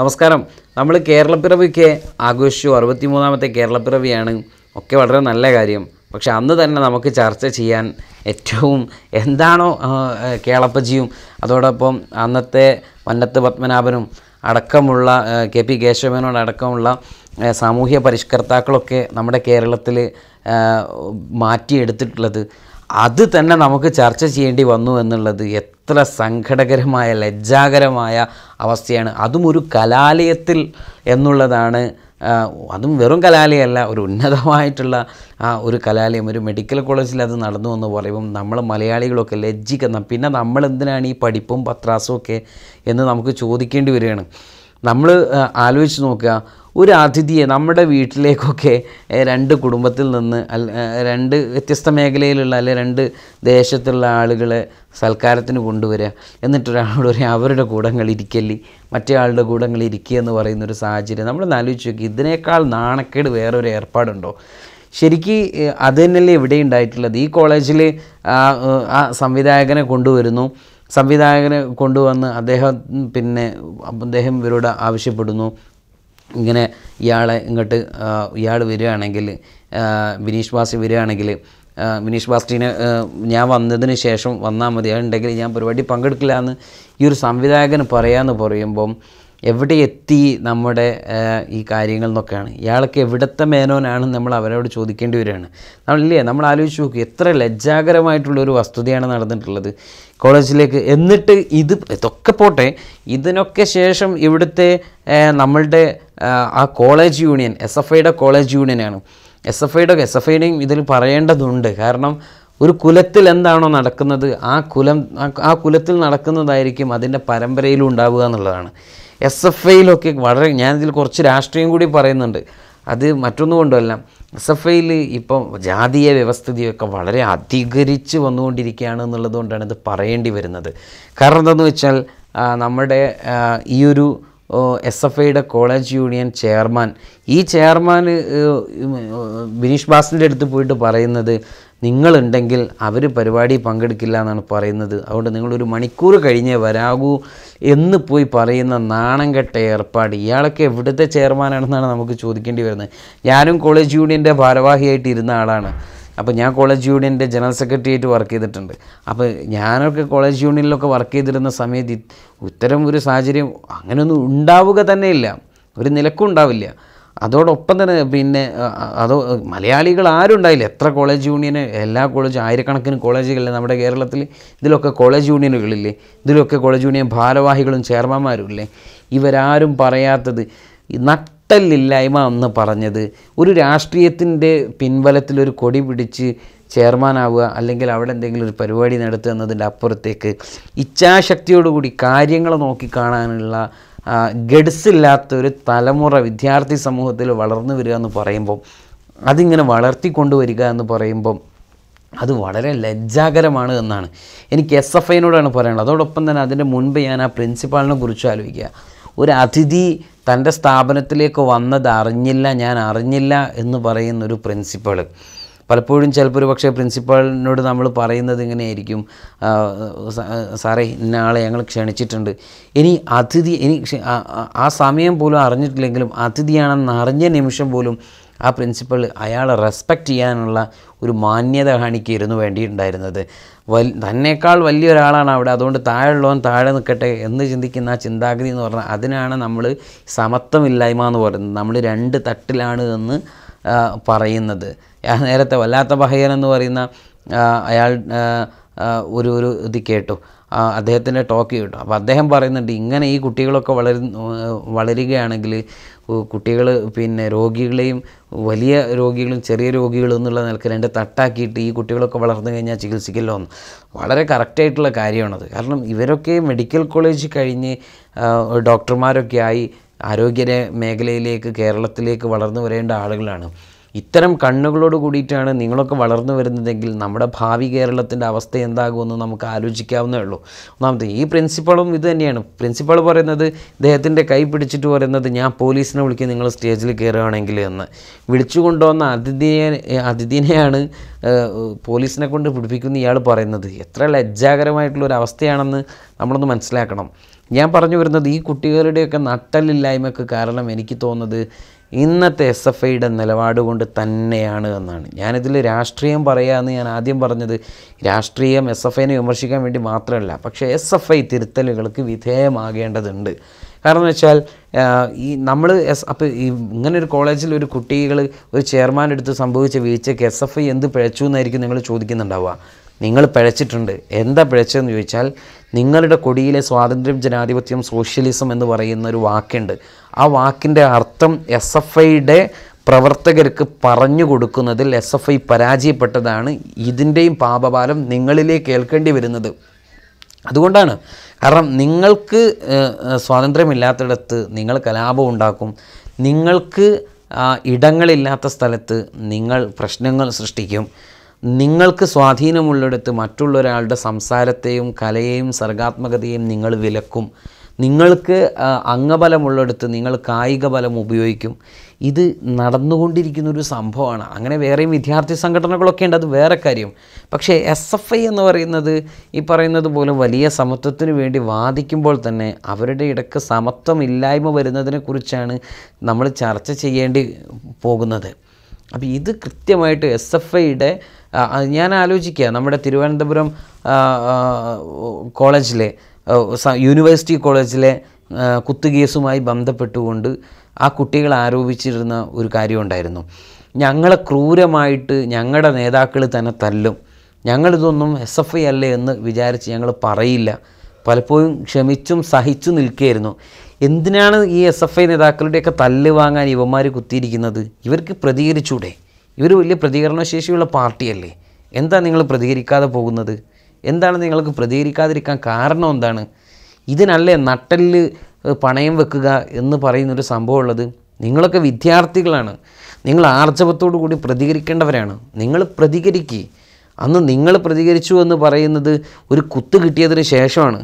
നമസ്കാരം നമ്മൾ കേരളപ്പിറവിക്ക് ആഘോഷിച്ചു അറുപത്തിമൂന്നാമത്തെ കേരളപ്പിറവിയാണ് ഒക്കെ വളരെ നല്ല കാര്യം പക്ഷേ അന്ന് തന്നെ നമുക്ക് ചർച്ച ചെയ്യാൻ ഏറ്റവും എന്താണോ കേളപ്പജിയും അതോടൊപ്പം അന്നത്തെ വന്നത്ത് പത്മനാഭനും അടക്കമുള്ള കെ പി കേശവനോടക്കമുള്ള സാമൂഹ്യ പരിഷ്കർത്താക്കളൊക്കെ നമ്മുടെ കേരളത്തിൽ മാറ്റിയെടുത്തിട്ടുള്ളത് അത് തന്നെ നമുക്ക് ചർച്ച ചെയ്യേണ്ടി വന്നു എന്നുള്ളത് എത്ര സങ്കടകരമായ ലജ്ജാകരമായ അവസ്ഥയാണ് അതും ഒരു കലാലയത്തിൽ എന്നുള്ളതാണ് അതും വെറും കലാലയമല്ല ഒരു ഉന്നതമായിട്ടുള്ള ആ ഒരു കലാലയം ഒരു മെഡിക്കൽ കോളേജിൽ അത് നടന്നു എന്ന് പറയുമ്പം നമ്മൾ മലയാളികളൊക്കെ ലജ്ജിക്കുന്ന പിന്നെ നമ്മൾ എന്തിനാണ് ഈ പഠിപ്പും പത്രാസും ഒക്കെ എന്ന് നമുക്ക് ചോദിക്കേണ്ടി വരികയാണ് നമ്മൾ ആലോചിച്ച് നോക്കുക ഒരു അതിഥിയെ നമ്മുടെ വീട്ടിലേക്കൊക്കെ രണ്ട് കുടുംബത്തിൽ നിന്ന് രണ്ട് വ്യത്യസ്ത മേഖലയിലുള്ള അല്ലെ രണ്ട് ദേശത്തുള്ള ആളുകളെ സൽക്കാരത്തിന് കൊണ്ടുവരിക എന്നിട്ട് പറയാം അവരുടെ കൂടങ്ങൾ കൂടങ്ങളിരിക്കല്ലി മറ്റേ ആളുടെ ഇരിക്കുക എന്ന് പറയുന്ന ഒരു സാഹചര്യം നമ്മൾ ആലോചിച്ച് നോക്കി ഇതിനേക്കാൾ നാണക്കേട് വേറൊരു ഏർപ്പാടുണ്ടോ ശരിക്ക് അത് തന്നെയല്ലേ ഇവിടെ ഉണ്ടായിട്ടുള്ളത് ഈ കോളേജിൽ ആ സംവിധായകനെ കൊണ്ടുവരുന്നു സംവിധായകനെ കൊണ്ടുവന്ന് അദ്ദേഹം പിന്നെ അദ്ദേഹം ഇവരോട് ആവശ്യപ്പെടുന്നു ഇങ്ങനെ ഇയാളെ ഇങ്ങോട്ട് ഇയാൾ വരികയാണെങ്കിൽ വിനീഷ് ബാസി വരികയാണെങ്കിൽ വിനീഷ് ബാസ്റ്റിനെ ഞാൻ വന്നതിന് ശേഷം വന്നാൽ മതി ഉണ്ടെങ്കിൽ ഞാൻ പരിപാടി പങ്കെടുക്കില്ല എന്ന് ഈ ഒരു സംവിധായകന് പറയാമെന്ന് പറയുമ്പം എവിടെ എത്തി നമ്മുടെ ഈ കാര്യങ്ങൾ എന്നൊക്കെയാണ് ഇയാൾക്ക് എവിടുത്തെ മേനോനാണ് നമ്മൾ അവരോട് ചോദിക്കേണ്ടി വരികയാണ് നമ്മളില്ലേ നമ്മൾ ആലോചിച്ച് നോക്കി എത്ര ലജ്ജാകരമായിട്ടുള്ളൊരു വസ്തുതയാണ് നടന്നിട്ടുള്ളത് കോളേജിലേക്ക് എന്നിട്ട് ഇത് ഇതൊക്കെ പോട്ടെ ഇതിനൊക്കെ ശേഷം ഇവിടുത്തെ നമ്മളുടെ ആ കോളേജ് യൂണിയൻ എസ് എഫ് ഐയുടെ കോളേജ് യൂണിയനാണ് എസ് എഫ് ഐയുടെ എസ് എഫ് ഐയുടെയും ഇതിൽ പറയേണ്ടതുണ്ട് കാരണം ഒരു കുലത്തിൽ എന്താണോ നടക്കുന്നത് ആ കുലം ആ കുലത്തിൽ നടക്കുന്നതായിരിക്കും അതിൻ്റെ പരമ്പരയിലും ഉണ്ടാവുക എന്നുള്ളതാണ് എസ് എഫ് ഐയിലൊക്കെ വളരെ ഞാനിതിൽ കുറച്ച് രാഷ്ട്രീയം കൂടി പറയുന്നുണ്ട് അത് മറ്റൊന്നും കൊണ്ടുമല്ല എസ് എഫ് ഐയിൽ ഇപ്പം ജാതീയ വ്യവസ്ഥിതിയൊക്കെ വളരെ അധികരിച്ച് വന്നുകൊണ്ടിരിക്കുകയാണ് എന്നുള്ളത് കൊണ്ടാണ് ഇത് പറയേണ്ടി വരുന്നത് കാരണം എന്താണെന്ന് വെച്ചാൽ നമ്മുടെ ഈ ഒരു എസ് എഫ് ഐയുടെ കോളേജ് യൂണിയൻ ചെയർമാൻ ഈ ചെയർമാൻ ബിനീഷ് ബാസിൻ്റെ അടുത്ത് പോയിട്ട് പറയുന്നത് നിങ്ങളുണ്ടെങ്കിൽ അവർ പരിപാടി പങ്കെടുക്കില്ല എന്നാണ് പറയുന്നത് അതുകൊണ്ട് നിങ്ങളൊരു മണിക്കൂർ കഴിഞ്ഞേ വരാകൂ എന്ന് പോയി പറയുന്ന നാണം കെട്ട ഏർപ്പാട് ഇയാളൊക്കെ എവിടുത്തെ ചെയർമാനാണെന്നാണ് നമുക്ക് ചോദിക്കേണ്ടി വരുന്നത് ഞാനും കോളേജ് യൂണിയൻ്റെ ഭാരവാഹിയായിട്ട് ഇരുന്ന ആളാണ് അപ്പോൾ ഞാൻ കോളേജ് യൂണിയൻ്റെ ജനറൽ സെക്രട്ടറിയായിട്ട് വർക്ക് ചെയ്തിട്ടുണ്ട് അപ്പോൾ ഞാനൊക്കെ കോളേജ് യൂണിയനിലൊക്കെ വർക്ക് ചെയ്തിരുന്ന സമയത്ത് ഇത്തരം ഒരു സാഹചര്യം അങ്ങനെയൊന്നും ഉണ്ടാവുക തന്നെയില്ല ഒരു നിലക്കും ഉണ്ടാവില്ല അതോടൊപ്പം തന്നെ പിന്നെ അതോ മലയാളികൾ ആരും ഉണ്ടായില്ല എത്ര കോളേജ് യൂണിയൻ എല്ലാ കോളേജ് ആയിരക്കണക്കിന് കോളേജുകളിലെ നമ്മുടെ കേരളത്തിൽ ഇതിലൊക്കെ കോളേജ് യൂണിയനുകളില്ലേ ഇതിലൊക്കെ കോളേജ് യൂണിയൻ ഭാരവാഹികളും ചെയർമാന്മാരും ഇല്ലേ ഇവരാരും പറയാത്തത് നട്ട നട്ടല്ലില്ലായ്മ എന്ന് പറഞ്ഞത് ഒരു രാഷ്ട്രീയത്തിൻ്റെ ഒരു കൊടി പിടിച്ച് ചെയർമാനാവുക അല്ലെങ്കിൽ അവിടെ എന്തെങ്കിലും ഒരു പരിപാടി നടത്തുക എന്നതിൻ്റെ അപ്പുറത്തേക്ക് ഇച്ഛാശക്തിയോടുകൂടി കാര്യങ്ങൾ നോക്കി കാണാനുള്ള ഗഡ്സില്ലാത്തൊരു തലമുറ വിദ്യാർത്ഥി സമൂഹത്തിൽ വളർന്നു വരിക എന്ന് പറയുമ്പം അതിങ്ങനെ വളർത്തിക്കൊണ്ടുവരിക എന്ന് പറയുമ്പം അത് വളരെ ലജ്ജാകരമാണ് എന്നാണ് എനിക്ക് എസ് എഫ് ഐനോടാണ് പറയുന്നത് അതോടൊപ്പം തന്നെ അതിൻ്റെ മുൻപ് ഞാൻ ആ പ്രിൻസിപ്പാളിനെ കുറിച്ച് ആലോചിക്കുക ഒരു അതിഥി തൻ്റെ സ്ഥാപനത്തിലേക്ക് വന്നത് അറിഞ്ഞില്ല ഞാൻ അറിഞ്ഞില്ല എന്ന് പറയുന്ന ഒരു പ്രിൻസിപ്പൾ പലപ്പോഴും ചിലപ്പോൾ ഒരു പക്ഷേ പ്രിൻസിപ്പാളിനോട് നമ്മൾ പറയുന്നത് ഇങ്ങനെയായിരിക്കും സാറേ ഇന്നാളെ ഞങ്ങൾ ക്ഷണിച്ചിട്ടുണ്ട് ഇനി അതിഥി ഇനി ആ സമയം പോലും അറിഞ്ഞിട്ടില്ലെങ്കിലും അതിഥിയാണെന്ന് അറിഞ്ഞ നിമിഷം പോലും ആ പ്രിൻസിപ്പൾ അയാളെ റെസ്പെക്റ്റ് ചെയ്യാനുള്ള ഒരു മാന്യത കാണിക്കായിരുന്നു വേണ്ടിയിട്ടുണ്ടായിരുന്നത് വൽ തന്നേക്കാൾ വലിയൊരാളാണ് അവിടെ അതുകൊണ്ട് താഴെയുള്ളവൻ താഴെ നിൽക്കട്ടെ എന്ന് ചിന്തിക്കുന്ന ആ ചിന്താഗതി എന്ന് പറഞ്ഞാൽ അതിനാണ് നമ്മൾ സമത്വമില്ലായ്മ എന്ന് പറയുന്നത് നമ്മൾ രണ്ട് തട്ടിലാണ് എന്ന് പറയുന്നത് നേരത്തെ വല്ലാത്ത ബഹയൻ എന്ന് പറയുന്ന അയാൾ ഒരു ഒരു ഇത് കേട്ടു അദ്ദേഹത്തിൻ്റെ ടോക്ക് കേട്ടു അപ്പോൾ അദ്ദേഹം പറയുന്നുണ്ട് ഇങ്ങനെ ഈ കുട്ടികളൊക്കെ വളരു വളരുകയാണെങ്കിൽ കുട്ടികൾ പിന്നെ രോഗികളെയും വലിയ രോഗികളും ചെറിയ രോഗികളും എന്നുള്ള നിലക്ക് രണ്ട് തട്ടാക്കിയിട്ട് ഈ കുട്ടികളൊക്കെ വളർന്നു കഴിഞ്ഞാൽ ചികിത്സിക്കല്ലോ എന്ന് വളരെ കറക്റ്റായിട്ടുള്ള കാര്യമാണത് കാരണം ഇവരൊക്കെ മെഡിക്കൽ കോളേജ് കഴിഞ്ഞ് ഡോക്ടർമാരൊക്കെ ആയി ആരോഗ്യ മേഖലയിലേക്ക് കേരളത്തിലേക്ക് വളർന്നു വരേണ്ട ആളുകളാണ് ഇത്തരം കണ്ണുകളോട് കൂടിയിട്ടാണ് നിങ്ങളൊക്കെ വളർന്നു വരുന്നതെങ്കിൽ നമ്മുടെ ഭാവി കേരളത്തിൻ്റെ അവസ്ഥ എന്താകുമെന്ന് നമുക്ക് ആലോചിക്കാവുന്നേ ഉള്ളൂ ഒന്നാമത് ഈ പ്രിൻസിപ്പളും ഇത് തന്നെയാണ് പ്രിൻസിപ്പൾ പറയുന്നത് ഇദ്ദേഹത്തിൻ്റെ കൈ പിടിച്ചിട്ട് പറയുന്നത് ഞാൻ പോലീസിനെ വിളിക്കും നിങ്ങൾ സ്റ്റേജിൽ കയറുകയാണെങ്കിൽ എന്ന് വിളിച്ചു കൊണ്ടുവന്ന അതിഥിയെ അതിഥിനെയാണ് പോലീസിനെ കൊണ്ട് പിടിപ്പിക്കുന്ന ഇയാൾ പറയുന്നത് എത്ര ലജ്ജാകരമായിട്ടുള്ള ഒരു അവസ്ഥയാണെന്ന് നമ്മളൊന്ന് മനസ്സിലാക്കണം ഞാൻ പറഞ്ഞു വരുന്നത് ഈ കുട്ടികളുടെയൊക്കെ നട്ടലില്ലായ്മക്ക് കാരണം എനിക്ക് തോന്നുന്നത് ഇന്നത്തെ എസ് എഫ് ഐയുടെ നിലപാട് കൊണ്ട് തന്നെയാണ് എന്നാണ് ഞാനിതിൽ രാഷ്ട്രീയം പറയാമെന്ന് ഞാൻ ആദ്യം പറഞ്ഞത് രാഷ്ട്രീയം എസ് എഫ് ഐനെ വിമർശിക്കാൻ വേണ്ടി മാത്രമല്ല പക്ഷേ എസ് എഫ് ഐ തിരുത്തലുകൾക്ക് വിധേയമാകേണ്ടതുണ്ട് കാരണം എന്ന് വെച്ചാൽ ഈ നമ്മൾ എസ് അപ്പോൾ ഇങ്ങനെ ഒരു കോളേജിൽ ഒരു കുട്ടികൾ ഒരു ചെയർമാൻ എടുത്ത് സംഭവിച്ച വീഴ്ചയ്ക്ക് എസ് എഫ് ഐ എന്ത് പിഴച്ചു എന്നായിരിക്കും നിങ്ങൾ ചോദിക്കുന്നുണ്ടാവുക നിങ്ങൾ പിഴച്ചിട്ടുണ്ട് എന്താ പിഴച്ചതെന്ന് ചോദിച്ചാൽ നിങ്ങളുടെ കൊടിയിലെ സ്വാതന്ത്ര്യം ജനാധിപത്യം സോഷ്യലിസം എന്ന് പറയുന്ന ഒരു വാക്കുണ്ട് ആ വാക്കിൻ്റെ അർത്ഥം എസ് എഫ് ഐയുടെ പ്രവർത്തകർക്ക് പറഞ്ഞു കൊടുക്കുന്നതിൽ എസ് എഫ് ഐ പരാജയപ്പെട്ടതാണ് ഇതിൻ്റെയും പാപഭാരം നിങ്ങളിലേക്ക് കേൾക്കേണ്ടി വരുന്നത് അതുകൊണ്ടാണ് കാരണം നിങ്ങൾക്ക് സ്വാതന്ത്ര്യമില്ലാത്തിടത്ത് നിങ്ങൾ കലാപം ഉണ്ടാക്കും നിങ്ങൾക്ക് ഇടങ്ങളില്ലാത്ത സ്ഥലത്ത് നിങ്ങൾ പ്രശ്നങ്ങൾ സൃഷ്ടിക്കും നിങ്ങൾക്ക് സ്വാധീനമുള്ളിടത്ത് മറ്റുള്ളൊരാളുടെ സംസാരത്തെയും കലയെയും സർഗാത്മകതയെയും നിങ്ങൾ വിലക്കും നിങ്ങൾക്ക് അംഗബലമുള്ളിടത്ത് നിങ്ങൾ കായിക ബലം ഉപയോഗിക്കും ഇത് നടന്നുകൊണ്ടിരിക്കുന്ന ഒരു സംഭവമാണ് അങ്ങനെ വേറെയും വിദ്യാർത്ഥി സംഘടനകളൊക്കെ ഉണ്ട് അത് വേറെ കാര്യം പക്ഷേ എസ് എഫ് ഐ എന്ന് പറയുന്നത് ഈ പറയുന്നത് പോലെ വലിയ സമത്വത്തിന് വേണ്ടി വാദിക്കുമ്പോൾ തന്നെ അവരുടെ ഇടയ്ക്ക് സമത്വം ഇല്ലായ്മ വരുന്നതിനെക്കുറിച്ചാണ് നമ്മൾ ചർച്ച ചെയ്യേണ്ടി പോകുന്നത് അപ്പോൾ ഇത് കൃത്യമായിട്ട് എസ് എഫ് ഐയുടെ ഞാൻ ആലോചിക്കുക നമ്മുടെ തിരുവനന്തപുരം കോളേജിലെ യൂണിവേഴ്സിറ്റി കോളേജിലെ കുത്തുകേസുമായി ബന്ധപ്പെട്ടുകൊണ്ട് ആ കുട്ടികൾ ആരോപിച്ചിരുന്ന ഒരു കാര്യമുണ്ടായിരുന്നു ഞങ്ങളെ ക്രൂരമായിട്ട് ഞങ്ങളുടെ നേതാക്കൾ തന്നെ തല്ലും ഞങ്ങളിതൊന്നും എസ് എഫ് ഐ അല്ലേ എന്ന് വിചാരിച്ച് ഞങ്ങൾ പറയില്ല പലപ്പോഴും ക്ഷമിച്ചും സഹിച്ചു നിൽക്കുകയായിരുന്നു എന്തിനാണ് ഈ എസ് എഫ് ഐ നേതാക്കളുടെയൊക്കെ തല്ല് വാങ്ങാൻ ഇവന്മാർ കുത്തിയിരിക്കുന്നത് ഇവർക്ക് പ്രതികരിച്ചൂടെ ഇവർ വലിയ പ്രതികരണശേഷിയുള്ള പാർട്ടിയല്ലേ എന്താ നിങ്ങൾ പ്രതികരിക്കാതെ പോകുന്നത് എന്താണ് നിങ്ങൾക്ക് പ്രതികരിക്കാതിരിക്കാൻ കാരണം എന്താണ് ഇതിനല്ലേ നട്ടലിൽ പണയം വെക്കുക എന്ന് പറയുന്നൊരു സംഭവമുള്ളത് നിങ്ങളൊക്കെ വിദ്യാർത്ഥികളാണ് നിങ്ങൾ ആർജവത്തോടു കൂടി പ്രതികരിക്കേണ്ടവരാണ് നിങ്ങൾ പ്രതികരിക്കുക അന്ന് നിങ്ങൾ പ്രതികരിച്ചു എന്ന് പറയുന്നത് ഒരു കുത്ത് കിട്ടിയതിന് ശേഷമാണ്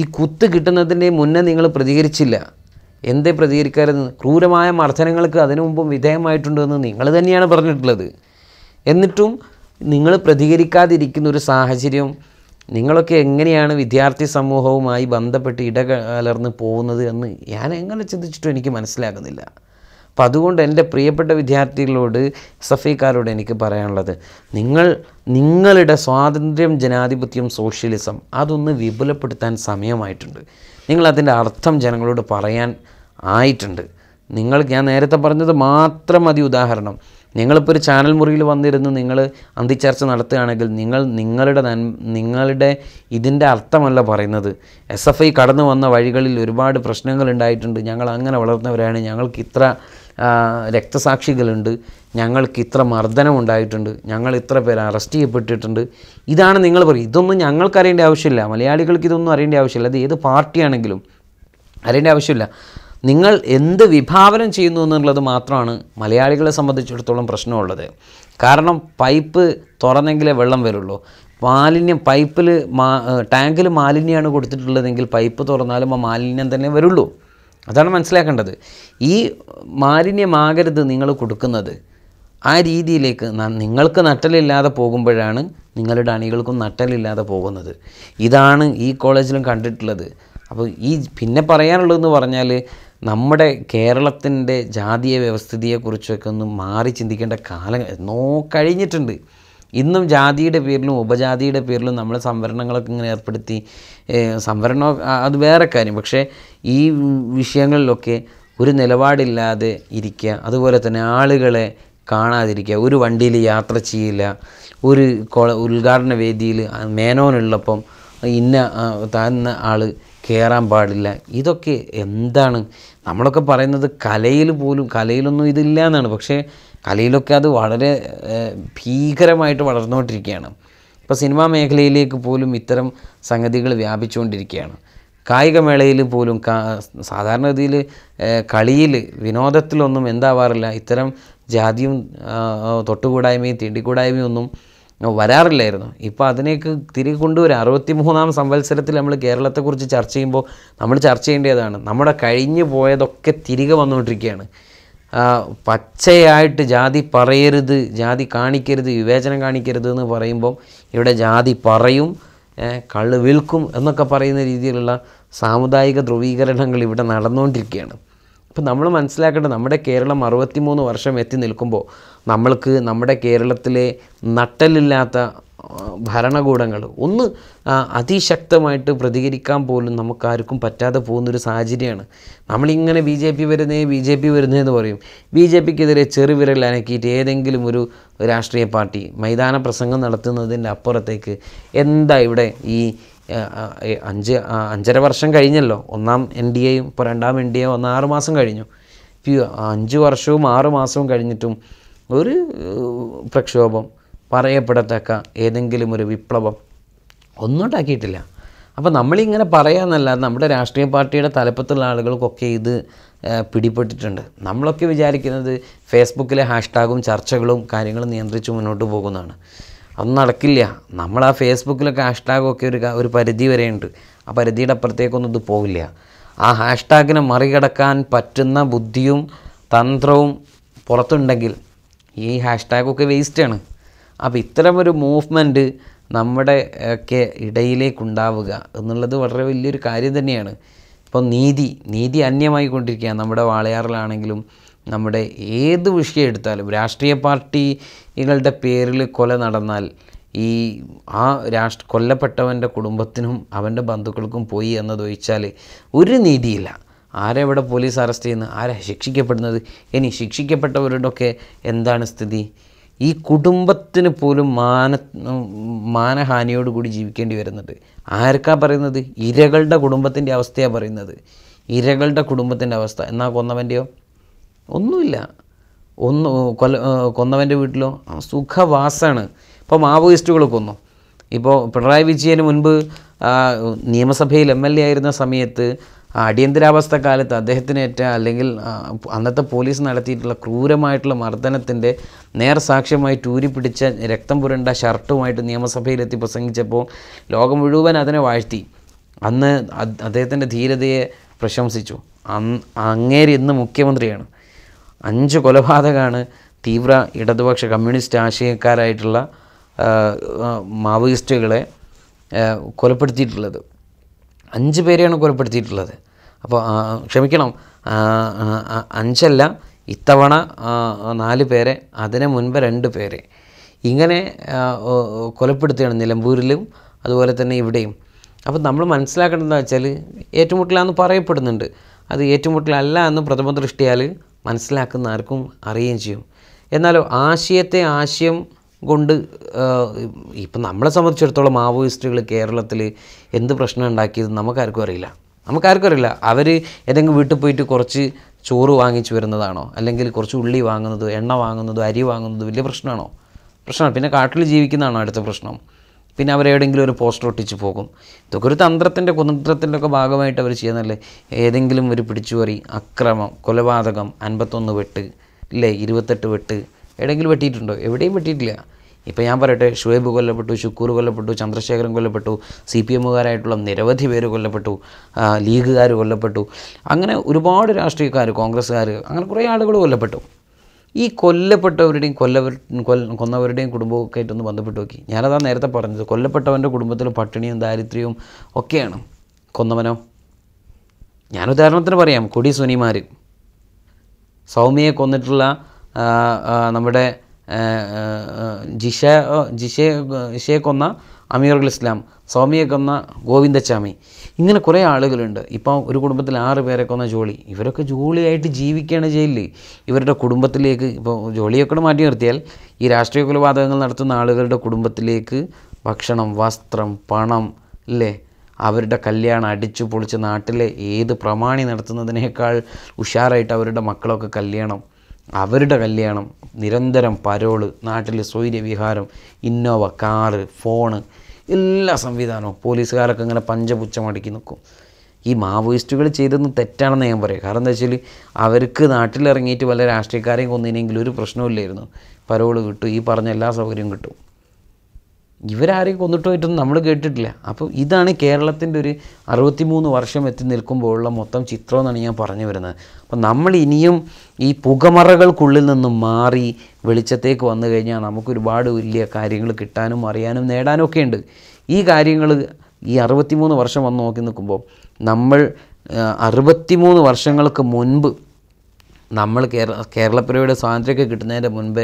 ഈ കുത്ത് കിട്ടുന്നതിൻ്റെ മുന്നേ നിങ്ങൾ പ്രതികരിച്ചില്ല എന്തേ പ്രതികരിക്കാരെന്ന് ക്രൂരമായ മർദ്ദനങ്ങൾക്ക് അതിനു മുമ്പും വിധേയമായിട്ടുണ്ടെന്ന് നിങ്ങൾ തന്നെയാണ് പറഞ്ഞിട്ടുള്ളത് എന്നിട്ടും നിങ്ങൾ പ്രതികരിക്കാതിരിക്കുന്ന ഒരു സാഹചര്യം നിങ്ങളൊക്കെ എങ്ങനെയാണ് വിദ്യാർത്ഥി സമൂഹവുമായി ബന്ധപ്പെട്ട് ഇടകലർന്ന് പോകുന്നത് എന്ന് ഞാൻ എങ്ങനെ ചിന്തിച്ചിട്ടും എനിക്ക് മനസ്സിലാകുന്നില്ല അപ്പം അതുകൊണ്ട് എൻ്റെ പ്രിയപ്പെട്ട വിദ്യാർത്ഥികളോട് സഫീക്കാരോട് എനിക്ക് പറയാനുള്ളത് നിങ്ങൾ നിങ്ങളുടെ സ്വാതന്ത്ര്യം ജനാധിപത്യം സോഷ്യലിസം അതൊന്ന് വിപുലപ്പെടുത്താൻ സമയമായിട്ടുണ്ട് നിങ്ങളതിൻ്റെ അർത്ഥം ജനങ്ങളോട് പറയാൻ ആയിട്ടുണ്ട് നിങ്ങൾ ഞാൻ നേരത്തെ പറഞ്ഞത് മാത്രം മതി ഉദാഹരണം നിങ്ങളിപ്പോൾ ഒരു ചാനൽ മുറിയിൽ വന്നിരുന്ന് നിങ്ങൾ അന്തിച്ചർച്ച നടത്തുകയാണെങ്കിൽ നിങ്ങൾ നിങ്ങളുടെ നിങ്ങളുടെ ഇതിൻ്റെ അർത്ഥമല്ല പറയുന്നത് എസ് എഫ് ഐ കടന്നു വന്ന വഴികളിൽ ഒരുപാട് പ്രശ്നങ്ങൾ ഉണ്ടായിട്ടുണ്ട് ഞങ്ങൾ അങ്ങനെ വളർന്നവരാണ് ഞങ്ങൾക്ക് ഇത്ര രക്തസാക്ഷികളുണ്ട് ഞങ്ങൾക്ക് ഇത്ര മർദ്ദനം ഉണ്ടായിട്ടുണ്ട് ഞങ്ങൾ ഇത്ര പേർ അറസ്റ്റ് ചെയ്യപ്പെട്ടിട്ടുണ്ട് ഇതാണ് നിങ്ങൾ പറയും ഇതൊന്നും ഞങ്ങൾക്ക് അറിയേണ്ട ആവശ്യമില്ല മലയാളികൾക്ക് ഇതൊന്നും അറിയേണ്ട ആവശ്യമില്ല അത് ഏത് പാർട്ടിയാണെങ്കിലും അറിയേണ്ട ആവശ്യമില്ല നിങ്ങൾ എന്ത് വിഭാവനം ചെയ്യുന്നു എന്നുള്ളത് മാത്രമാണ് മലയാളികളെ സംബന്ധിച്ചിടത്തോളം പ്രശ്നമുള്ളത് കാരണം പൈപ്പ് തുറന്നെങ്കിലേ വെള്ളം വരുള്ളൂ മാലിന്യം പൈപ്പിൽ മാ ടാങ്കിൽ മാലിന്യമാണ് കൊടുത്തിട്ടുള്ളതെങ്കിൽ പൈപ്പ് തുറന്നാലും ആ മാലിന്യം തന്നെ വരുള്ളൂ അതാണ് മനസ്സിലാക്കേണ്ടത് ഈ മാലിന്യമാകരുത് നിങ്ങൾ കൊടുക്കുന്നത് ആ രീതിയിലേക്ക് നിങ്ങൾക്ക് നട്ടലില്ലാതെ പോകുമ്പോഴാണ് നിങ്ങളുടെ അണികൾക്കും നട്ടലില്ലാതെ പോകുന്നത് ഇതാണ് ഈ കോളേജിലും കണ്ടിട്ടുള്ളത് അപ്പോൾ ഈ പിന്നെ പറയാനുള്ളതെന്ന് പറഞ്ഞാൽ നമ്മുടെ കേരളത്തിൻ്റെ ജാതീയ വ്യവസ്ഥിതിയെക്കുറിച്ചൊക്കെ ഒന്ന് മാറി ചിന്തിക്കേണ്ട കാലം നോ കഴിഞ്ഞിട്ടുണ്ട് ഇന്നും ജാതിയുടെ പേരിലും ഉപജാതിയുടെ പേരിലും നമ്മൾ സംവരണങ്ങളൊക്കെ ഇങ്ങനെ ഏർപ്പെടുത്തി സംവരണം അത് വേറെ കാര്യം പക്ഷേ ഈ വിഷയങ്ങളിലൊക്കെ ഒരു നിലപാടില്ലാതെ ഇരിക്കുക അതുപോലെ തന്നെ ആളുകളെ കാണാതിരിക്കുക ഒരു വണ്ടിയിൽ യാത്ര ചെയ്യില്ല ഒരു ഉദ്ഘാടന വേദിയിൽ മേനോനുള്ളപ്പം ഇന്ന താഴ്ന്ന ആൾ കയറാൻ പാടില്ല ഇതൊക്കെ എന്താണ് നമ്മളൊക്കെ പറയുന്നത് കലയിൽ പോലും കലയിലൊന്നും ഇതില്ല എന്നാണ് പക്ഷേ കലയിലൊക്കെ അത് വളരെ ഭീകരമായിട്ട് വളർന്നുകൊണ്ടിരിക്കുകയാണ് ഇപ്പോൾ സിനിമാ മേഖലയിലേക്ക് പോലും ഇത്തരം സംഗതികൾ വ്യാപിച്ചുകൊണ്ടിരിക്കുകയാണ് കായികമേളയിൽ പോലും കാ സാധാരണഗതിയിൽ കളിയിൽ വിനോദത്തിലൊന്നും എന്താവാറില്ല ഇത്തരം ജാതിയും തൊട്ടുകൂടായ്മയും ഒന്നും വരാറില്ലായിരുന്നു ഇപ്പോൾ അതിനേക്ക് തിരികെ കൊണ്ടുവരും അറുപത്തി മൂന്നാം സംവത്സരത്തിൽ നമ്മൾ കേരളത്തെക്കുറിച്ച് ചർച്ച ചെയ്യുമ്പോൾ നമ്മൾ ചർച്ച ചെയ്യേണ്ടതാണ് നമ്മുടെ കഴിഞ്ഞു പോയതൊക്കെ തിരികെ വന്നുകൊണ്ടിരിക്കുകയാണ് പച്ചയായിട്ട് ജാതി പറയരുത് ജാതി കാണിക്കരുത് വിവേചനം കാണിക്കരുത് എന്ന് പറയുമ്പോൾ ഇവിടെ ജാതി പറയും കള്ളു വിൽക്കും എന്നൊക്കെ പറയുന്ന രീതിയിലുള്ള സാമുദായിക ധ്രുവീകരണങ്ങൾ ഇവിടെ നടന്നുകൊണ്ടിരിക്കുകയാണ് അപ്പോൾ നമ്മൾ മനസ്സിലാക്കേണ്ടത് നമ്മുടെ കേരളം അറുപത്തിമൂന്ന് വർഷം എത്തി നിൽക്കുമ്പോൾ നമ്മൾക്ക് നമ്മുടെ കേരളത്തിലെ നട്ടലില്ലാത്ത ഭരണകൂടങ്ങൾ ഒന്ന് അതിശക്തമായിട്ട് പ്രതികരിക്കാൻ പോലും നമുക്കാർക്കും പറ്റാതെ പോകുന്നൊരു സാഹചര്യമാണ് നമ്മളിങ്ങനെ ബി ജെ പി വരുന്നേ ബി ജെ പി എന്ന് പറയും ബി ജെ പിക്കെതിരെ ചെറുവിരൽ അനക്കിയിട്ട് ഏതെങ്കിലും ഒരു രാഷ്ട്രീയ പാർട്ടി മൈതാന പ്രസംഗം നടത്തുന്നതിൻ്റെ അപ്പുറത്തേക്ക് എന്താ ഇവിടെ ഈ അഞ്ച് അഞ്ചര വർഷം കഴിഞ്ഞല്ലോ ഒന്നാം എൻ ഡി എയും ഇപ്പോൾ രണ്ടാം എൻ ഡി എ ഒന്ന് ആറ് മാസം കഴിഞ്ഞു അഞ്ച് വർഷവും ആറ് മാസവും കഴിഞ്ഞിട്ടും ഒരു പ്രക്ഷോഭം പറയപ്പെടത്തക്ക ഏതെങ്കിലും ഒരു വിപ്ലവം ഒന്നും ഉണ്ടാക്കിയിട്ടില്ല അപ്പോൾ നമ്മളിങ്ങനെ പറയാമെന്നല്ലാതെ നമ്മുടെ രാഷ്ട്രീയ പാർട്ടിയുടെ തലപ്പത്തുള്ള ആളുകൾക്കൊക്കെ ഇത് പിടിപെട്ടിട്ടുണ്ട് നമ്മളൊക്കെ വിചാരിക്കുന്നത് ഫേസ്ബുക്കിലെ ഹാഷ്ടാഗും ചർച്ചകളും കാര്യങ്ങളും നിയന്ത്രിച്ച് മുന്നോട്ട് പോകുന്നതാണ് അത് നടക്കില്ല നമ്മൾ ആ ഫേസ്ബുക്കിലൊക്കെ ഹാഷ്ടാഗൊക്കെ ഒരു ഒരു പരിധി വരെയുണ്ട് ആ പരിധിയുടെ അപ്പുറത്തേക്കൊന്നും ഇത് പോകില്ല ആ ഹാഷ്ടാഗിനെ മറികടക്കാൻ പറ്റുന്ന ബുദ്ധിയും തന്ത്രവും പുറത്തുണ്ടെങ്കിൽ ഈ ഹാഷ്ടാഗൊക്കെ വേസ്റ്റാണ് അപ്പോൾ ഇത്തരമൊരു മൂവ്മെൻറ്റ് നമ്മുടെ ഒക്കെ ഇടയിലേക്കുണ്ടാവുക എന്നുള്ളത് വളരെ വലിയൊരു കാര്യം തന്നെയാണ് ഇപ്പം നീതി നീതി അന്യമായി കൊണ്ടിരിക്കുകയാണ് നമ്മുടെ വാളയാറിലാണെങ്കിലും നമ്മുടെ ഏത് വിഷയം എടുത്താലും രാഷ്ട്രീയ പാർട്ടികളുടെ പേരിൽ കൊല നടന്നാൽ ഈ ആ രാഷ്ട്ര കൊല്ലപ്പെട്ടവൻ്റെ കുടുംബത്തിനും അവൻ്റെ ബന്ധുക്കൾക്കും പോയി എന്നതൊഴിച്ചാൽ ഒരു നീതിയില്ല ആരെവിടെ പോലീസ് അറസ്റ്റ് ചെയ്യുന്നത് ആരാ ശിക്ഷിക്കപ്പെടുന്നത് ഇനി ശിക്ഷിക്കപ്പെട്ടവരുടെ ഒക്കെ എന്താണ് സ്ഥിതി ഈ കുടുംബത്തിന് പോലും മാന മാനഹാനിയോടുകൂടി ജീവിക്കേണ്ടി വരുന്നത് ആർക്കാ പറയുന്നത് ഇരകളുടെ കുടുംബത്തിൻ്റെ അവസ്ഥയാണ് പറയുന്നത് ഇരകളുടെ കുടുംബത്തിൻ്റെ അവസ്ഥ എന്നാൽ കൊന്നവൻ്റെയോ ഒന്നുമില്ല ഒന്ന് കൊല കൊന്നവൻ്റെ വീട്ടിലോ സുഖവാസാണ് ഇപ്പോൾ മാവോയിസ്റ്റുകൾ കൊന്നു ഇപ്പോൾ പിണറായി വിജയന് മുൻപ് നിയമസഭയിൽ എം എൽ എ ആയിരുന്ന സമയത്ത് ആ അടിയന്തരാവസ്ഥ കാലത്ത് അദ്ദേഹത്തിനേറ്റ അല്ലെങ്കിൽ അന്നത്തെ പോലീസ് നടത്തിയിട്ടുള്ള ക്രൂരമായിട്ടുള്ള മർദ്ദനത്തിൻ്റെ നേർ സാക്ഷ്യമായി ടൂരി പിടിച്ച രക്തം പുരണ്ട ഷർട്ടുമായിട്ട് നിയമസഭയിലെത്തി പ്രസംഗിച്ചപ്പോൾ ലോകം മുഴുവൻ അതിനെ വാഴ്ത്തി അന്ന് അദ്ദേഹത്തിൻ്റെ ധീരതയെ പ്രശംസിച്ചു അങ്ങേര് ഇന്ന് മുഖ്യമന്ത്രിയാണ് അഞ്ച് കൊലപാതകമാണ് തീവ്ര ഇടതുപക്ഷ കമ്മ്യൂണിസ്റ്റ് ആശയക്കാരായിട്ടുള്ള മാവോയിസ്റ്റുകളെ കൊലപ്പെടുത്തിയിട്ടുള്ളത് അഞ്ച് പേരെയാണ് കൊലപ്പെടുത്തിയിട്ടുള്ളത് അപ്പോൾ ക്ഷമിക്കണം അഞ്ചല്ല ഇത്തവണ നാല് പേരെ അതിന് മുൻപ് രണ്ട് പേരെ ഇങ്ങനെ കൊലപ്പെടുത്തുകയാണ് നിലമ്പൂരിലും അതുപോലെ തന്നെ ഇവിടെയും അപ്പോൾ നമ്മൾ മനസ്സിലാക്കേണ്ടതെന്ന് വെച്ചാൽ ഏറ്റുമുട്ടലാന്ന് പറയപ്പെടുന്നുണ്ട് അത് ഏറ്റുമുട്ടലല്ല എന്ന് പ്രഥമ ദൃഷ്ടിയാൽ മനസ്സിലാക്കുന്ന ആർക്കും അറിയുകയും ചെയ്യും എന്നാലോ ആശയത്തെ ആശയം കൊണ്ട് ഇപ്പം നമ്മളെ സംബന്ധിച്ചിടത്തോളം മാവോയിസ്റ്റുകൾ കേരളത്തിൽ എന്ത് പ്രശ്നം ഉണ്ടാക്കിയത് നമുക്കാർക്കും അറിയില്ല നമുക്കാർക്കും അറിയില്ല അവർ ഏതെങ്കിലും വീട്ടിൽ പോയിട്ട് കുറച്ച് ചോറ് വാങ്ങിച്ചു വരുന്നതാണോ അല്ലെങ്കിൽ കുറച്ച് ഉള്ളി വാങ്ങുന്നത് എണ്ണ വാങ്ങുന്നത് അരി വാങ്ങുന്നത് വലിയ പ്രശ്നമാണോ പ്രശ്നമാണ് പിന്നെ കാട്ടിൽ ജീവിക്കുന്നതാണോ അടുത്ത പ്രശ്നം പിന്നെ അവരെവിടെയെങ്കിലും ഒരു പോസ്റ്റർ ഒട്ടിച്ച് പോകും ഇതൊക്കെ ഒരു തന്ത്രത്തിൻ്റെ കുതന്ത്രത്തിൻ്റെ ഒക്കെ ഭാഗമായിട്ട് അവർ ചെയ്യുന്നല്ലേ ഏതെങ്കിലും ഒരു പിടിച്ചുപറി അക്രമം കൊലപാതകം അൻപത്തൊന്ന് വെട്ട് ഇല്ലേ ഇരുപത്തെട്ട് വെട്ട് എവിടെയെങ്കിലും വെട്ടിയിട്ടുണ്ടോ എവിടെയും വെട്ടിയിട്ടില്ല ഇപ്പോൾ ഞാൻ പറയട്ടെ ഷുവേബ് കൊല്ലപ്പെട്ടു ഷുക്കൂർ കൊല്ലപ്പെട്ടു ചന്ദ്രശേഖരൻ കൊല്ലപ്പെട്ടു സി പി എമ്മുകാരായിട്ടുള്ള നിരവധി പേര് കൊല്ലപ്പെട്ടു ലീഗുകാർ കൊല്ലപ്പെട്ടു അങ്ങനെ ഒരുപാട് രാഷ്ട്രീയക്കാർ കോൺഗ്രസ്സുകാർ അങ്ങനെ കുറേ ആളുകൾ കൊല്ലപ്പെട്ടു ഈ കൊല്ലപ്പെട്ടവരുടെയും കൊല്ലവർ കൊന്നവരുടെയും കുടുംബമൊക്കെ ആയിട്ടൊന്ന് ബന്ധപ്പെട്ട് നോക്കി ഞാനതാ നേരത്തെ പറഞ്ഞത് കൊല്ലപ്പെട്ടവൻ്റെ കുടുംബത്തിൽ പട്ടിണിയും ദാരിദ്ര്യവും ഒക്കെയാണ് കൊന്നവനോ ഞാൻ ഉദാഹരണത്തിന് പറയാം കൊടി സുനിമാർ സൗമ്യയെ കൊന്നിട്ടുള്ള നമ്മുടെ ജിഷ ജിഷയെ ജിഷയെ കൊന്ന അമീറുൽ ഇസ്ലാം സ്വാമിയെ കൊന്ന ഗോവിന്ദച്ചാമി ഇങ്ങനെ കുറേ ആളുകളുണ്ട് ഇപ്പോൾ ഒരു കുടുംബത്തിൽ ആറ് പേരെ കൊന്ന ജോളി ഇവരൊക്കെ ജോളിയായിട്ട് ജീവിക്കുകയാണ് ജയിലിൽ ഇവരുടെ കുടുംബത്തിലേക്ക് ഇപ്പോൾ ജോളിയൊക്കെ മാറ്റി നിർത്തിയാൽ ഈ രാഷ്ട്രീയ കൊലപാതകങ്ങൾ നടത്തുന്ന ആളുകളുടെ കുടുംബത്തിലേക്ക് ഭക്ഷണം വസ്ത്രം പണം അല്ലേ അവരുടെ കല്യാണം അടിച്ചു പൊളിച്ച് നാട്ടിലെ ഏത് പ്രമാണി നടത്തുന്നതിനേക്കാൾ ഉഷാറായിട്ട് അവരുടെ മക്കളൊക്കെ കല്യാണം അവരുടെ കല്യാണം നിരന്തരം പരോള് നാട്ടിൽ സൗര്യവിഹാരം ഇന്നോവ കാറ് ഫോണ് എല്ലാ സംവിധാനവും പോലീസുകാരൊക്കെ ഇങ്ങനെ പഞ്ചപുച്ചമടക്കി നിൽക്കും ഈ മാവോയിസ്റ്റുകൾ ചെയ്തതെന്ന് തെറ്റാണെന്ന് ഞാൻ പറയും കാരണം എന്താ വെച്ചാൽ അവർക്ക് നാട്ടിലിറങ്ങിയിട്ട് വല്ല രാഷ്ട്രീയക്കാരെയും കൊന്നിനെങ്കിലും ഒരു പ്രശ്നമില്ലായിരുന്നു പരോള് കിട്ടും ഈ പറഞ്ഞ എല്ലാ സൗകര്യവും കിട്ടും ഇവരാരെയും കൊന്നിട്ട് പോയിട്ടൊന്നും നമ്മൾ കേട്ടിട്ടില്ല അപ്പോൾ ഇതാണ് കേരളത്തിൻ്റെ ഒരു മൂന്ന് വർഷം എത്തി നിൽക്കുമ്പോഴുള്ള മൊത്തം ചിത്രം എന്നാണ് ഞാൻ പറഞ്ഞു വരുന്നത് അപ്പോൾ നമ്മൾ ഇനിയും ഈ പുകമറകൾക്കുള്ളിൽ നിന്നും മാറി വെളിച്ചത്തേക്ക് വന്നു കഴിഞ്ഞാൽ നമുക്ക് ഒരുപാട് വലിയ കാര്യങ്ങൾ കിട്ടാനും അറിയാനും നേടാനും ഒക്കെ ഉണ്ട് ഈ കാര്യങ്ങൾ ഈ അറുപത്തിമൂന്ന് വർഷം വന്ന് നോക്കി നിൽക്കുമ്പോൾ നമ്മൾ അറുപത്തിമൂന്ന് വർഷങ്ങൾക്ക് മുൻപ് നമ്മൾ കേരള കേരളപ്പിറവിയുടെ സ്വാതന്ത്ര്യമൊക്കെ കിട്ടുന്നതിൻ്റെ മുൻപ്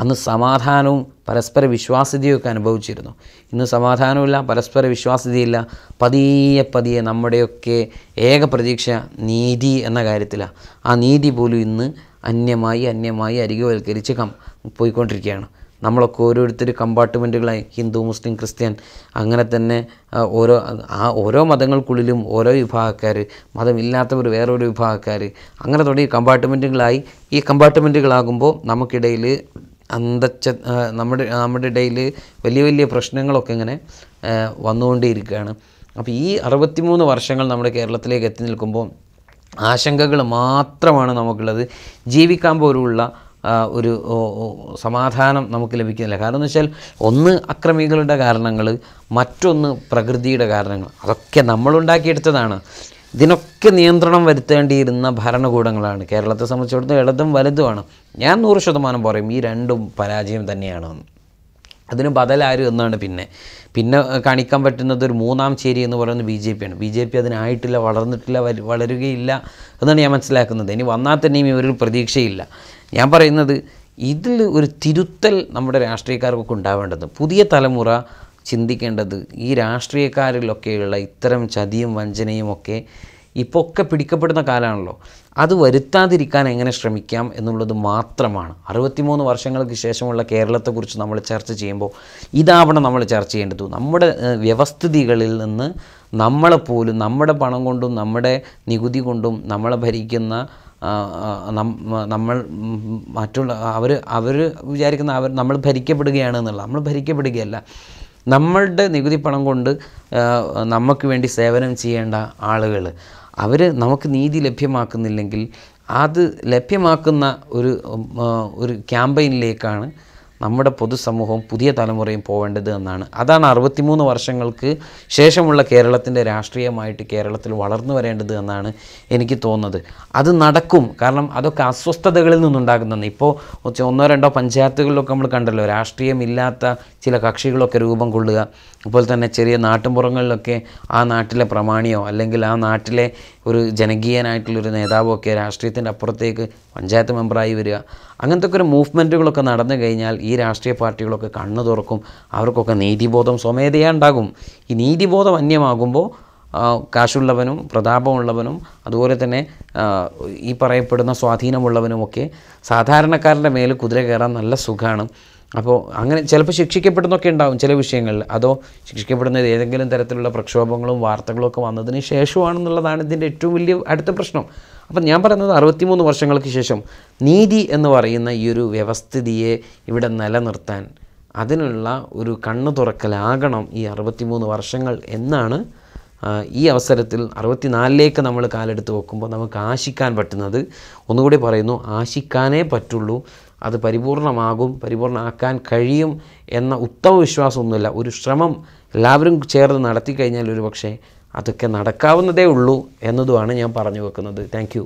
അന്ന് സമാധാനവും പരസ്പര വിശ്വാസ്യതയും ഒക്കെ അനുഭവിച്ചിരുന്നു ഇന്ന് സമാധാനമില്ല പരസ്പര വിശ്വാസ്യതയില്ല പതിയെ പതിയെ നമ്മുടെയൊക്കെ ഏക പ്രതീക്ഷ നീതി എന്ന കാര്യത്തിലാണ് ആ നീതി പോലും ഇന്ന് അന്യമായി അന്യമായി അരികവൽക്കരിച്ച് കം പോയിക്കൊണ്ടിരിക്കുകയാണ് നമ്മളൊക്കെ ഓരോരുത്തർ കമ്പാർട്ട്മെൻറ്റുകളായി ഹിന്ദു മുസ്ലിം ക്രിസ്ത്യൻ അങ്ങനെ തന്നെ ഓരോ ആ ഓരോ മതങ്ങൾക്കുള്ളിലും ഓരോ വിഭാഗക്കാർ മതമില്ലാത്തവർ വേറൊരു വിഭാഗക്കാർ അങ്ങനെ തുടങ്ങി കമ്പാർട്ട്മെൻറ്റുകളായി ഈ കമ്പാർട്ട്മെൻറ്റുകളാകുമ്പോൾ നമുക്കിടയിൽ അന്തച്ച നമ്മുടെ നമ്മുടെ ഇടയിൽ വലിയ വലിയ പ്രശ്നങ്ങളൊക്കെ ഇങ്ങനെ വന്നുകൊണ്ടേയിരിക്കുകയാണ് അപ്പോൾ ഈ അറുപത്തിമൂന്ന് വർഷങ്ങൾ നമ്മുടെ കേരളത്തിലേക്ക് എത്തി നിൽക്കുമ്പോൾ ആശങ്കകൾ മാത്രമാണ് നമുക്കുള്ളത് ജീവിക്കാൻ പോലുള്ള ഒരു സമാധാനം നമുക്ക് ലഭിക്കുന്നില്ല കാരണം എന്ന് വെച്ചാൽ ഒന്ന് അക്രമികളുടെ കാരണങ്ങൾ മറ്റൊന്ന് പ്രകൃതിയുടെ കാരണങ്ങൾ അതൊക്കെ നമ്മളുണ്ടാക്കിയെടുത്തതാണ് ഇതിനൊക്കെ നിയന്ത്രണം വരുത്തേണ്ടിയിരുന്ന ഭരണകൂടങ്ങളാണ് കേരളത്തെ സംബന്ധിച്ചിടത്തോളം ഇടതും വലുതുമാണ് ഞാൻ നൂറ് ശതമാനം പറയും ഈ രണ്ടും പരാജയം തന്നെയാണ് അതിന് ബദലാര് എന്നാണ് പിന്നെ പിന്നെ കാണിക്കാൻ പറ്റുന്നത് ഒരു മൂന്നാം ചേരി എന്ന് പറയുന്നത് ബി ജെ ആണ് ബി ജെ പി അതിനായിട്ടില്ല വളർന്നിട്ടില്ല വളരുകയില്ല എന്നാണ് ഞാൻ മനസ്സിലാക്കുന്നത് ഇനി വന്നാൽ തന്നെയും ഇവരൊരു പ്രതീക്ഷയില്ല ഞാൻ പറയുന്നത് ഇതിൽ ഒരു തിരുത്തൽ നമ്മുടെ രാഷ്ട്രീയക്കാർക്കൊക്കെ ഉണ്ടാവേണ്ടത് പുതിയ തലമുറ ചിന്തിക്കേണ്ടത് ഈ രാഷ്ട്രീയക്കാരിലൊക്കെയുള്ള ഇത്തരം ചതിയും വഞ്ചനയും ഒക്കെ ഇപ്പോൾ ഒക്കെ പിടിക്കപ്പെടുന്ന കാലമാണല്ലോ അത് വരുത്താതിരിക്കാൻ എങ്ങനെ ശ്രമിക്കാം എന്നുള്ളത് മാത്രമാണ് അറുപത്തിമൂന്ന് വർഷങ്ങൾക്ക് ശേഷമുള്ള കേരളത്തെക്കുറിച്ച് നമ്മൾ ചർച്ച ചെയ്യുമ്പോൾ ഇതാവണം നമ്മൾ ചർച്ച ചെയ്യേണ്ടത് നമ്മുടെ വ്യവസ്ഥിതികളിൽ നിന്ന് നമ്മളെ പോലും നമ്മുടെ പണം കൊണ്ടും നമ്മുടെ നികുതി കൊണ്ടും നമ്മളെ ഭരിക്കുന്ന നമ്മൾ മറ്റുള്ള അവർ അവർ വിചാരിക്കുന്ന അവർ നമ്മൾ ഭരിക്കപ്പെടുകയാണ് എന്നുള്ള നമ്മൾ ഭരിക്കപ്പെടുകയല്ല നമ്മളുടെ നികുതി പണം കൊണ്ട് നമുക്ക് വേണ്ടി സേവനം ചെയ്യേണ്ട ആളുകൾ അവർ നമുക്ക് നീതി ലഭ്യമാക്കുന്നില്ലെങ്കിൽ അത് ലഭ്യമാക്കുന്ന ഒരു ഒരു ക്യാമ്പയിനിലേക്കാണ് നമ്മുടെ പൊതുസമൂഹവും പുതിയ തലമുറയും പോവേണ്ടത് എന്നാണ് അതാണ് അറുപത്തിമൂന്ന് വർഷങ്ങൾക്ക് ശേഷമുള്ള കേരളത്തിൻ്റെ രാഷ്ട്രീയമായിട്ട് കേരളത്തിൽ വളർന്നു വരേണ്ടത് എന്നാണ് എനിക്ക് തോന്നുന്നത് അത് നടക്കും കാരണം അതൊക്കെ അസ്വസ്ഥതകളിൽ നിന്നുണ്ടാകുന്നതാണ് ഇപ്പോൾ ഒന്നോ രണ്ടോ പഞ്ചായത്തുകളിലൊക്കെ നമ്മൾ കണ്ടല്ലോ രാഷ്ട്രീയമില്ലാത്ത ചില കക്ഷികളൊക്കെ രൂപം കൊള്ളുക അതുപോലെ തന്നെ ചെറിയ നാട്ടുമ്പുറങ്ങളിലൊക്കെ ആ നാട്ടിലെ പ്രമാണിയോ അല്ലെങ്കിൽ ആ നാട്ടിലെ ഒരു ജനകീയനായിട്ടുള്ളൊരു നേതാവൊക്കെ രാഷ്ട്രീയത്തിൻ്റെ അപ്പുറത്തേക്ക് പഞ്ചായത്ത് മെമ്പറായി വരിക അങ്ങനത്തെ ഒക്കെ ഒരു മൂവ്മെൻറ്റുകളൊക്കെ നടന്നു കഴിഞ്ഞാൽ ഈ രാഷ്ട്രീയ പാർട്ടികളൊക്കെ കണ്ണു തുറക്കും അവർക്കൊക്കെ നീതിബോധം സ്വമേധയാ ഉണ്ടാകും ഈ നീതിബോധം അന്യമാകുമ്പോൾ കാശുള്ളവനും പ്രതാപമുള്ളവനും അതുപോലെ തന്നെ ഈ പറയപ്പെടുന്ന സ്വാധീനമുള്ളവനുമൊക്കെ സാധാരണക്കാരൻ്റെ മേൽ കുതിര കയറാൻ നല്ല സുഖമാണ് അപ്പോൾ അങ്ങനെ ചിലപ്പോൾ ശിക്ഷിക്കപ്പെടുന്നൊക്കെ ഉണ്ടാവും ചില വിഷയങ്ങളിൽ അതോ ശിക്ഷിക്കപ്പെടുന്നത് ഏതെങ്കിലും തരത്തിലുള്ള പ്രക്ഷോഭങ്ങളും വാർത്തകളും ഒക്കെ വന്നതിന് ശേഷമാണെന്നുള്ളതാണ് ഇതിൻ്റെ ഏറ്റവും വലിയ അടുത്ത പ്രശ്നം അപ്പം ഞാൻ പറയുന്നത് അറുപത്തിമൂന്ന് വർഷങ്ങൾക്ക് ശേഷം നീതി എന്ന് പറയുന്ന ഈ ഒരു വ്യവസ്ഥിതിയെ ഇവിടെ നിലനിർത്താൻ അതിനുള്ള ഒരു കണ്ണു തുറക്കലാകണം ഈ അറുപത്തിമൂന്ന് വർഷങ്ങൾ എന്നാണ് ഈ അവസരത്തിൽ അറുപത്തിനാലിലേക്ക് നമ്മൾ കാലെടുത്ത് വെക്കുമ്പോൾ നമുക്ക് ആശിക്കാൻ പറ്റുന്നത് ഒന്നുകൂടി പറയുന്നു ആശിക്കാനേ പറ്റുള്ളൂ അത് പരിപൂർണമാകും പരിപൂർണമാക്കാൻ കഴിയും എന്ന ഉത്തമ വിശ്വാസമൊന്നുമില്ല ഒരു ശ്രമം എല്ലാവരും ചേർന്ന് നടത്തി കഴിഞ്ഞാൽ ഒരു പക്ഷേ അതൊക്കെ നടക്കാവുന്നതേ ഉള്ളൂ എന്നതുമാണ് ഞാൻ പറഞ്ഞു വെക്കുന്നത് താങ്ക്